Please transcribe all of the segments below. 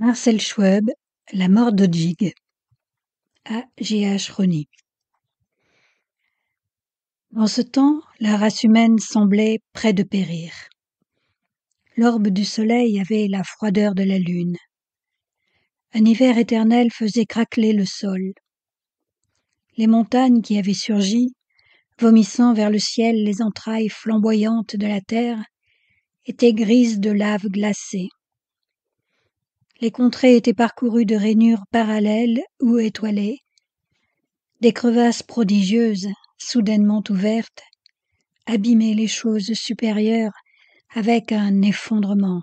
Marcel Schwab, La mort de Jig. À G.H. Rony Dans ce temps, la race humaine semblait près de périr. L'orbe du soleil avait la froideur de la lune. Un hiver éternel faisait craquer le sol. Les montagnes qui avaient surgi, vomissant vers le ciel les entrailles flamboyantes de la terre, étaient grises de lave glacée les contrées étaient parcourues de rainures parallèles ou étoilées, des crevasses prodigieuses, soudainement ouvertes, abîmaient les choses supérieures avec un effondrement,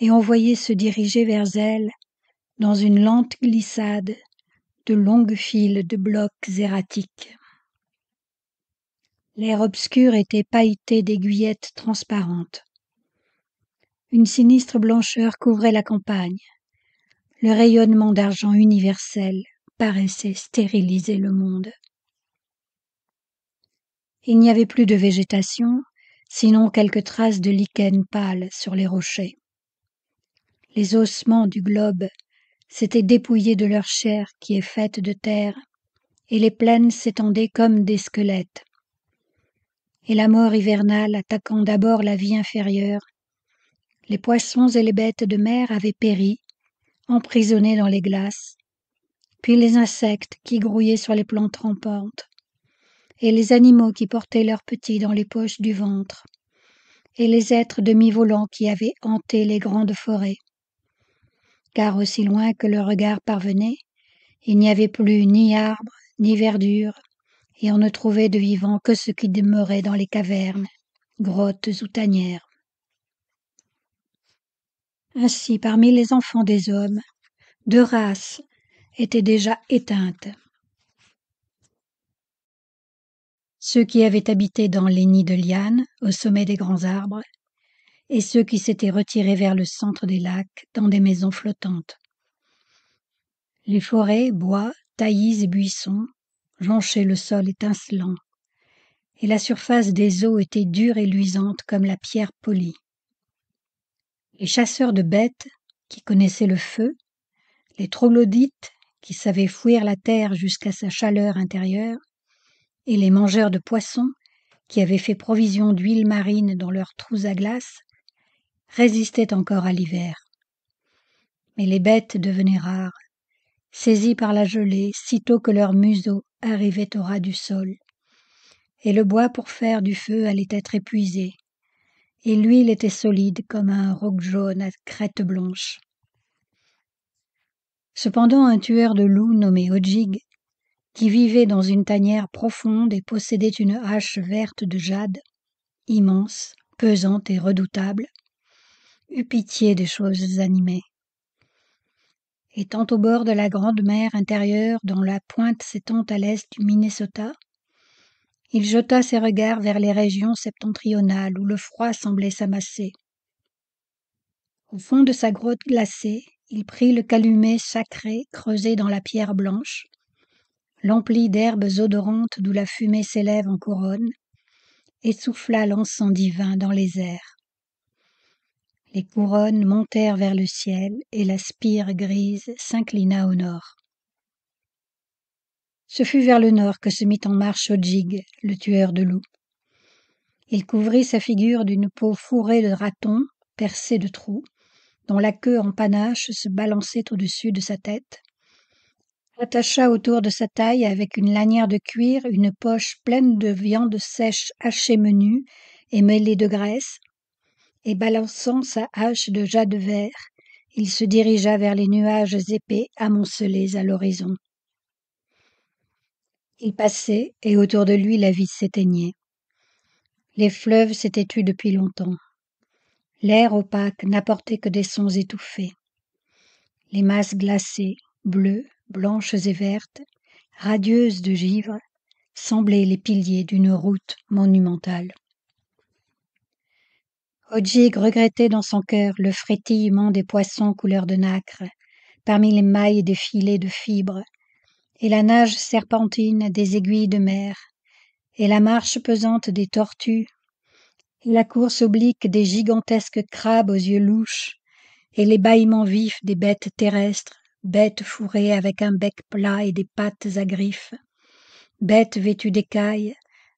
et on voyait se diriger vers elles, dans une lente glissade, de longues files de blocs erratiques. L'air obscur était pailleté d'aiguillettes transparentes une sinistre blancheur couvrait la campagne. Le rayonnement d'argent universel paraissait stériliser le monde. Il n'y avait plus de végétation, sinon quelques traces de lichen pâle sur les rochers. Les ossements du globe s'étaient dépouillés de leur chair qui est faite de terre, et les plaines s'étendaient comme des squelettes. Et la mort hivernale attaquant d'abord la vie inférieure les poissons et les bêtes de mer avaient péri, emprisonnés dans les glaces, puis les insectes qui grouillaient sur les plantes rampantes, et les animaux qui portaient leurs petits dans les poches du ventre, et les êtres demi-volants qui avaient hanté les grandes forêts. Car aussi loin que le regard parvenait, il n'y avait plus ni arbres, ni verdure, et on ne trouvait de vivants que ce qui demeurait dans les cavernes, grottes ou tanières ainsi parmi les enfants des hommes, deux races étaient déjà éteintes. Ceux qui avaient habité dans les nids de lianes, au sommet des grands arbres, et ceux qui s'étaient retirés vers le centre des lacs, dans des maisons flottantes. Les forêts, bois, taillis et buissons jonchaient le sol étincelant, et la surface des eaux était dure et luisante comme la pierre polie les chasseurs de bêtes qui connaissaient le feu, les troglodytes qui savaient fouir la terre jusqu'à sa chaleur intérieure, et les mangeurs de poissons qui avaient fait provision d'huile marine dans leurs trous à glace, résistaient encore à l'hiver. Mais les bêtes devenaient rares, saisies par la gelée sitôt que leur museau arrivait au ras du sol, et le bois pour faire du feu allait être épuisé, et l'huile était solide comme un roc jaune à crête blanche. Cependant, un tueur de loups nommé Ojig, qui vivait dans une tanière profonde et possédait une hache verte de jade, immense, pesante et redoutable, eut pitié des choses animées. Étant au bord de la grande mer intérieure dont la pointe s'étend à l'est du Minnesota, il jeta ses regards vers les régions septentrionales où le froid semblait s'amasser au fond de sa grotte glacée il prit le calumet sacré creusé dans la pierre blanche l'emplit d'herbes odorantes d'où la fumée s'élève en couronne et souffla l'encens divin dans les airs les couronnes montèrent vers le ciel et la spire grise s'inclina au nord ce fut vers le nord que se mit en marche Ojig, le tueur de loups. Il couvrit sa figure d'une peau fourrée de ratons, percée de trous, dont la queue en panache se balançait au-dessus de sa tête. Attacha autour de sa taille avec une lanière de cuir une poche pleine de viande sèche hachée menue et mêlée de graisse, et balançant sa hache de jade vert, il se dirigea vers les nuages épais amoncelés à l'horizon. Il passait, et autour de lui la vie s'éteignait. Les fleuves s'étaient tus depuis longtemps. L'air opaque n'apportait que des sons étouffés. Les masses glacées, bleues, blanches et vertes, radieuses de givre, semblaient les piliers d'une route monumentale. Ojig regrettait dans son cœur le frétillement des poissons couleur de nacre, parmi les mailles des filets de fibres, et la nage serpentine des aiguilles de mer, et la marche pesante des tortues, et la course oblique des gigantesques crabes aux yeux louches, et les bâillements vifs des bêtes terrestres, bêtes fourrées avec un bec plat et des pattes à griffes, bêtes vêtues d'écailles,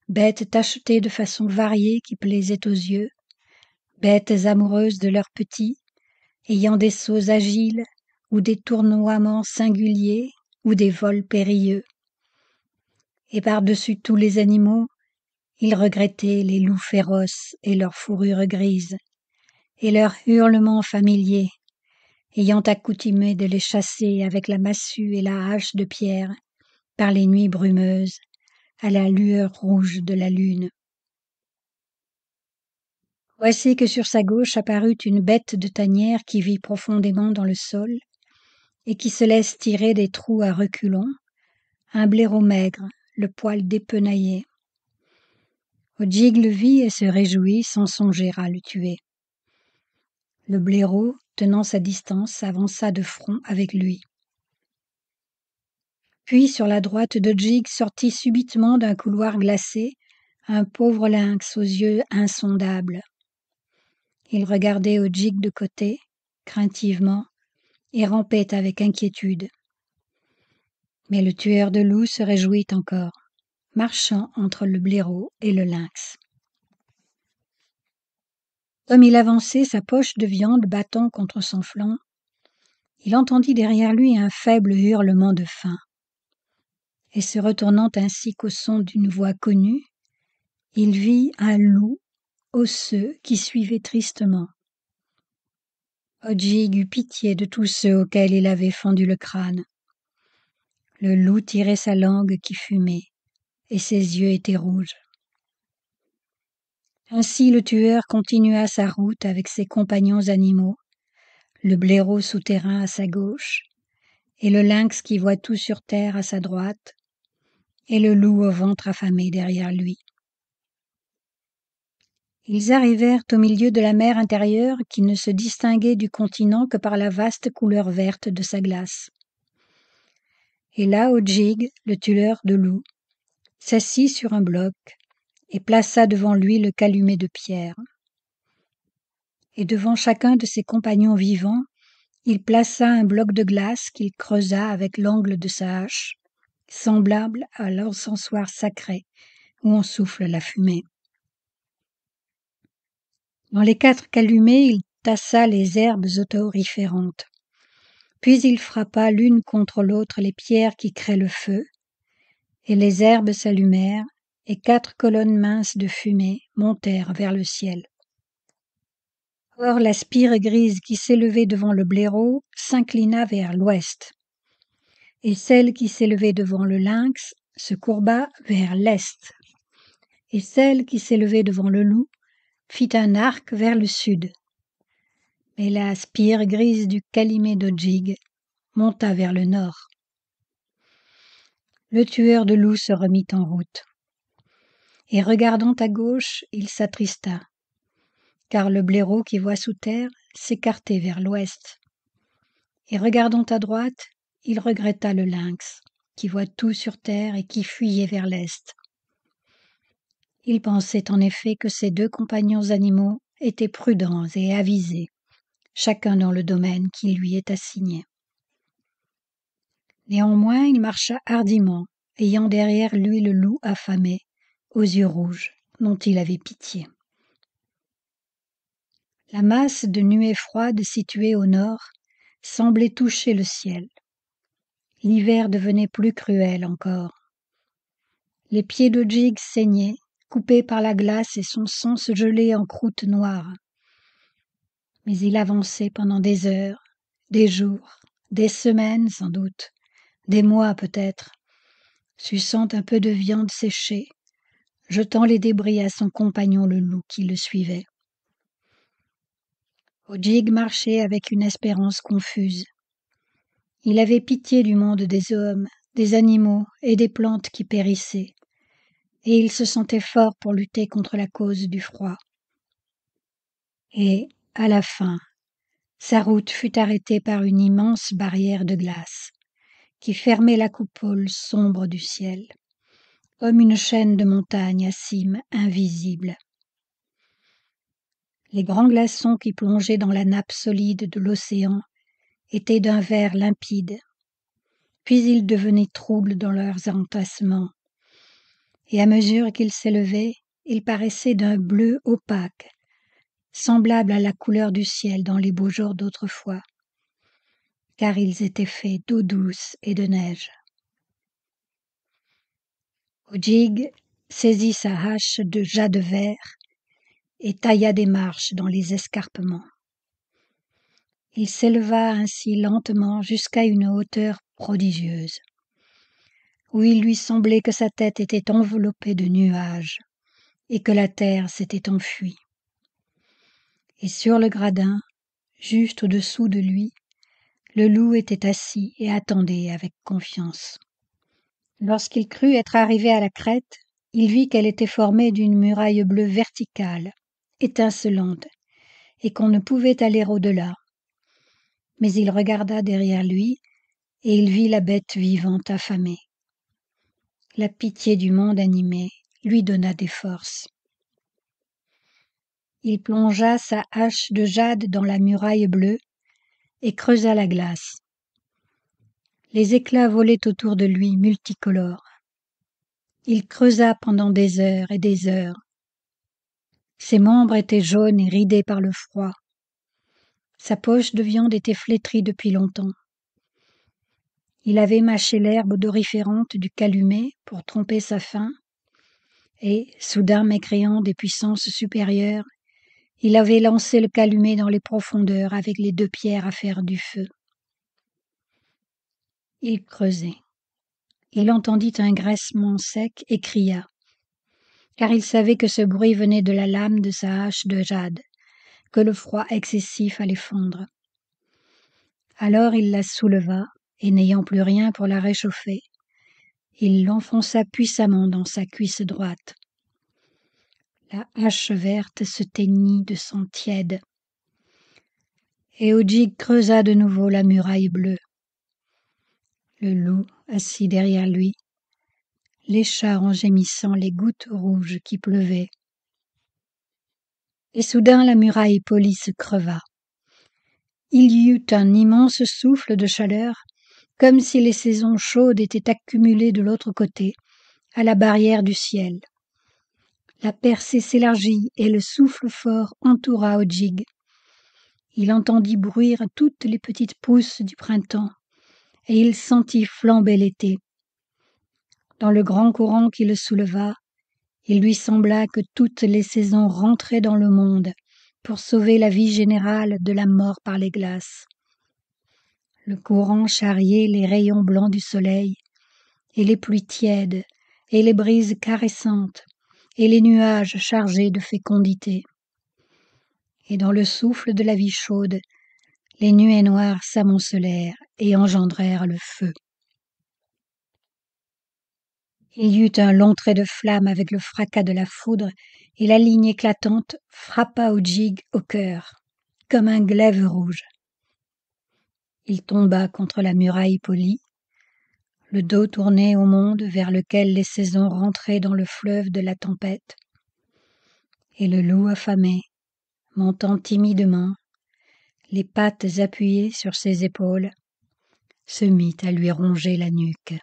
bêtes tachetées de façon variée qui plaisait aux yeux, bêtes amoureuses de leurs petits, ayant des sauts agiles ou des tournoiements singuliers des vols périlleux. Et par-dessus tous les animaux, il regrettait les loups féroces et leurs fourrure grise et leurs hurlements familiers, ayant accoutumé de les chasser avec la massue et la hache de pierre par les nuits brumeuses, à la lueur rouge de la lune. Voici que sur sa gauche apparut une bête de tanière qui vit profondément dans le sol, et qui se laisse tirer des trous à reculons, un blaireau maigre, le poil dépenaillé. Ojig le vit et se réjouit sans songer à le tuer. Le blaireau, tenant sa distance, avança de front avec lui. Puis sur la droite de sortit subitement d'un couloir glacé un pauvre lynx aux yeux insondables. Il regardait Ojig de côté, craintivement, et rampait avec inquiétude. Mais le tueur de loups se réjouit encore, marchant entre le blaireau et le lynx. Comme il avançait sa poche de viande battant contre son flanc, il entendit derrière lui un faible hurlement de faim. Et se retournant ainsi qu'au son d'une voix connue, il vit un loup osseux qui suivait tristement, Odjig eut pitié de tous ceux auxquels il avait fendu le crâne. Le loup tirait sa langue qui fumait, et ses yeux étaient rouges. Ainsi le tueur continua sa route avec ses compagnons animaux, le blaireau souterrain à sa gauche, et le lynx qui voit tout sur terre à sa droite, et le loup au ventre affamé derrière lui ils arrivèrent au milieu de la mer intérieure qui ne se distinguait du continent que par la vaste couleur verte de sa glace et là Ojig, le tueur de loups, s'assit sur un bloc et plaça devant lui le calumet de pierre. Et devant chacun de ses compagnons vivants, il plaça un bloc de glace qu'il creusa avec l'angle de sa hache, semblable à l'encensoir sacré où on souffle la fumée dans les quatre calumées, il tassa les herbes autoriférentes, puis il frappa l'une contre l'autre les pierres qui créent le feu et les herbes s'allumèrent et quatre colonnes minces de fumée montèrent vers le ciel or la spire grise qui s'élevait devant le blaireau s'inclina vers l'ouest et celle qui s'élevait devant le lynx se courba vers l'est et celle qui s'élevait devant le loup fit un arc vers le sud. Mais la spire grise du Calimé dojig monta vers le nord. Le tueur de loups se remit en route. Et regardant à gauche, il s'attrista, car le blaireau qui voit sous terre s'écartait vers l'ouest. Et regardant à droite, il regretta le lynx, qui voit tout sur terre et qui fuyait vers l'est, il pensait en effet que ses deux compagnons animaux étaient prudents et avisés, chacun dans le domaine qui lui est assigné. Néanmoins, il marcha hardiment, ayant derrière lui le loup affamé, aux yeux rouges, dont il avait pitié. La masse de nuées froides située au nord semblait toucher le ciel. L'hiver devenait plus cruel encore. Les pieds de Jig saignaient coupé par la glace et son sang se gelait en croûte noire. Mais il avançait pendant des heures, des jours, des semaines sans doute, des mois peut-être, suçant un peu de viande séchée, jetant les débris à son compagnon le loup qui le suivait. Ojig marchait avec une espérance confuse. Il avait pitié du monde des hommes, des animaux et des plantes qui périssaient et il se sentait fort pour lutter contre la cause du froid. Et, à la fin, sa route fut arrêtée par une immense barrière de glace qui fermait la coupole sombre du ciel, comme une chaîne de montagnes à cime invisible. Les grands glaçons qui plongeaient dans la nappe solide de l'océan étaient d'un vert limpide, puis ils devenaient troubles dans leurs entassements, et à mesure qu'il s'élevait, il paraissait d'un bleu opaque, semblable à la couleur du ciel dans les beaux jours d'autrefois, car ils étaient faits d'eau douce et de neige. Ojig saisit sa hache de jade de et tailla des marches dans les escarpements. Il s'éleva ainsi lentement jusqu'à une hauteur prodigieuse où il lui semblait que sa tête était enveloppée de nuages et que la terre s'était enfuie. Et sur le gradin, juste au-dessous de lui, le loup était assis et attendait avec confiance. Lorsqu'il crut être arrivé à la crête, il vit qu'elle était formée d'une muraille bleue verticale, étincelante, et qu'on ne pouvait aller au-delà. Mais il regarda derrière lui, et il vit la bête vivante affamée la pitié du monde animé lui donna des forces. Il plongea sa hache de jade dans la muraille bleue et creusa la glace. Les éclats volaient autour de lui multicolores. Il creusa pendant des heures et des heures. Ses membres étaient jaunes et ridés par le froid. Sa poche de viande était flétrie depuis longtemps. Il avait mâché l'herbe doriférante du calumet pour tromper sa faim, et, soudain mécréant des puissances supérieures, il avait lancé le calumet dans les profondeurs avec les deux pierres à faire du feu. Il creusait. Il entendit un graissement sec et cria, car il savait que ce bruit venait de la lame de sa hache de jade, que le froid excessif allait fondre. Alors il la souleva et n'ayant plus rien pour la réchauffer, il l'enfonça puissamment dans sa cuisse droite. La hache verte se teignit de sang tiède. et Ojig creusa de nouveau la muraille bleue. Le loup, assis derrière lui, lécha en gémissant les gouttes rouges qui pleuvaient. Et soudain la muraille polie se creva. Il y eut un immense souffle de chaleur comme si les saisons chaudes étaient accumulées de l'autre côté, à la barrière du ciel. La percée s'élargit et le souffle fort entoura Ojig. Il entendit bruire toutes les petites pousses du printemps, et il sentit flamber l'été. Dans le grand courant qui le souleva, il lui sembla que toutes les saisons rentraient dans le monde pour sauver la vie générale de la mort par les glaces. Le courant charriait les rayons blancs du soleil, et les pluies tièdes, et les brises caressantes, et les nuages chargés de fécondité. Et dans le souffle de la vie chaude, les nuées noires s'amoncelèrent et engendrèrent le feu. Il y eut un long trait de flamme avec le fracas de la foudre, et la ligne éclatante frappa au jig au cœur, comme un glaive rouge. Il tomba contre la muraille polie, le dos tourné au monde vers lequel les saisons rentraient dans le fleuve de la tempête. Et le loup affamé, montant timidement, les pattes appuyées sur ses épaules, se mit à lui ronger la nuque.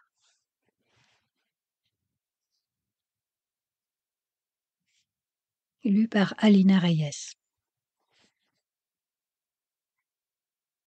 par Alina Reyes.